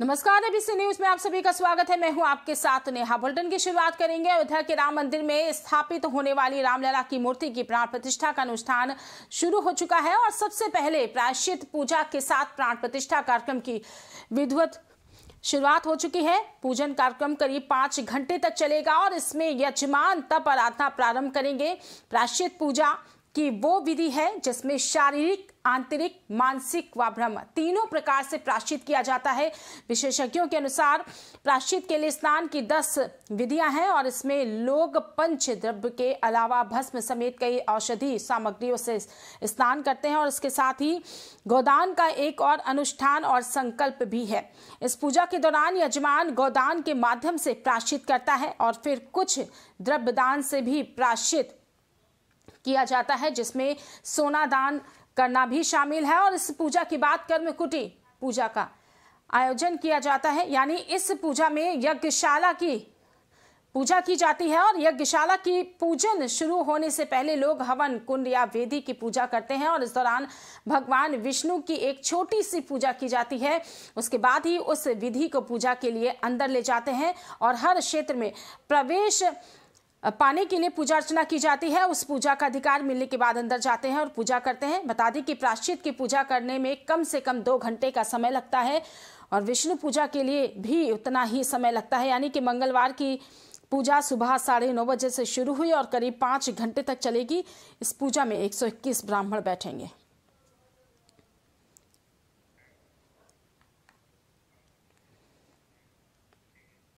नमस्कार ABC news में आप सभी का स्वागत है मैं हूं आपके साथ नेहा बुलेटिन की शुरुआत करेंगे अयोध्या के राम मंदिर में स्थापित तो होने वाली रामलला की मूर्ति की प्राण प्रतिष्ठा का अनुष्ठान शुरू हो चुका है और सबसे पहले प्रायश्चित पूजा के साथ प्राण प्रतिष्ठा कार्यक्रम की विधिवत शुरुआत हो चुकी है पूजन कार्यक्रम करीब पांच घंटे तक चलेगा और इसमें यजमान तप आराधना प्रारंभ करेंगे प्राश्चित पूजा कि वो विधि है जिसमें शारीरिक आंतरिक मानसिक व भ्रम तीनों प्रकार से प्राश्चित किया जाता है विशेषज्ञों के अनुसार प्राश्चित के लिए स्नान की दस विधियां हैं और इसमें लोग पंच द्रव्य के अलावा भस्म समेत कई औषधि सामग्रियों से स्नान करते हैं और इसके साथ ही गोदान का एक और अनुष्ठान और संकल्प भी है इस पूजा के दौरान यजमान गोदान के माध्यम से प्राश्चित करता है और फिर कुछ द्रव्य दान से भी प्राश्चित किया जाता है जिसमें सोना दान करना भी शामिल है और इस पूजा की बात कर्म कुटी पूजा का आयोजन किया जाता है यानी इस पूजा में यज्ञशाला की पूजा की जाती है और यज्ञशाला की पूजन शुरू होने से पहले लोग हवन कुंड या वेदी की पूजा करते हैं और इस दौरान भगवान विष्णु की एक छोटी सी पूजा की जाती है उसके बाद ही उस विधि को पूजा के लिए अंदर ले जाते हैं और हर क्षेत्र में प्रवेश पाने के लिए पूजा अर्चना की जाती है उस पूजा का अधिकार मिलने के बाद अंदर जाते हैं और पूजा करते हैं बता दें कि प्राश्चित की पूजा करने में कम से कम दो घंटे का समय लगता है और विष्णु पूजा के लिए भी उतना ही समय लगता है यानी कि मंगलवार की पूजा सुबह साढ़े नौ बजे से शुरू हुई और करीब पाँच घंटे तक चलेगी इस पूजा में एक ब्राह्मण बैठेंगे